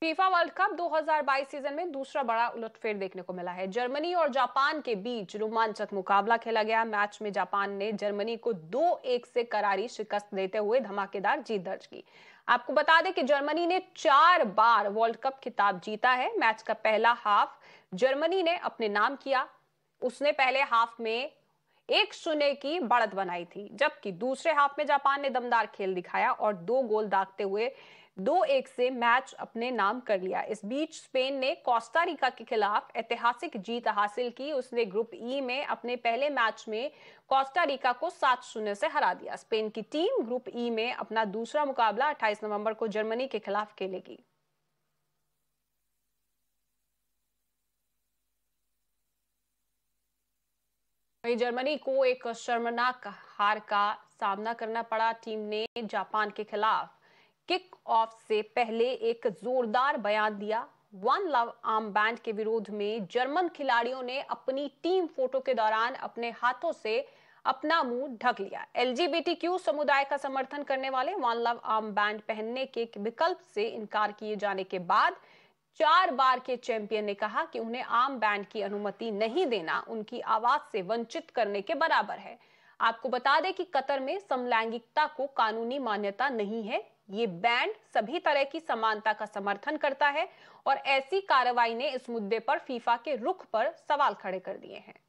FIFA world cup 2022 season में दूसरा बड़ा उलटफेर देखने को मिला है जर्मनी और जापान के बीच रोमांचक मुकाबला खेला गया मैच में जापान ने जर्मनी को दो एक से करारी शिकस्त देते हुए धमाकेदार जीत दर्ज की आपको बता दें कि जर्मनी ने चार बार वर्ल्ड कप खिताब जीता है मैच का पहला हाफ जर्मनी ने अपने नाम किया उसने पहले हाफ में एक शून्य की बढ़त बनाई थी जबकि दूसरे हाफ में जापान ने दमदार खेल दिखाया और दो गोल दागते हुए दो एक से मैच अपने नाम कर लिया इस बीच स्पेन ने कोस्टारिका के खिलाफ ऐतिहासिक जीत हासिल की उसने ग्रुप ई में अपने पहले मैच में कोस्टारिका को सात शून्य से हरा दिया स्पेन की टीम ग्रुप ई में अपना दूसरा मुकाबला 28 नवंबर को जर्मनी के खिलाफ खेलेगी जर्मनी को एक शर्मनाक हार का सामना करना पड़ा टीम ने जापान के खिलाफ किक ऑफ से पहले एक जोरदार बयान दिया वन लव आर्म बैंड के विरोध में जर्मन खिलाड़ियों ने अपनी टीम फोटो के दौरान अपने हाथों से अपना मुंह ढक लिया एलजीबीटीक्यू समुदाय का समर्थन करने वाले वन लव आर्म बैंड पहनने के विकल्प से इनकार किए जाने के बाद चार बार के चैंपियन ने कहा कि उन्हें आर्म बैंड की अनुमति नहीं देना उनकी आवाज से वंचित करने के बराबर है आपको बता दें कि कतर में समलैंगिकता को कानूनी मान्यता नहीं है ये बैंड सभी तरह की समानता का समर्थन करता है और ऐसी कार्रवाई ने इस मुद्दे पर फीफा के रुख पर सवाल खड़े कर दिए हैं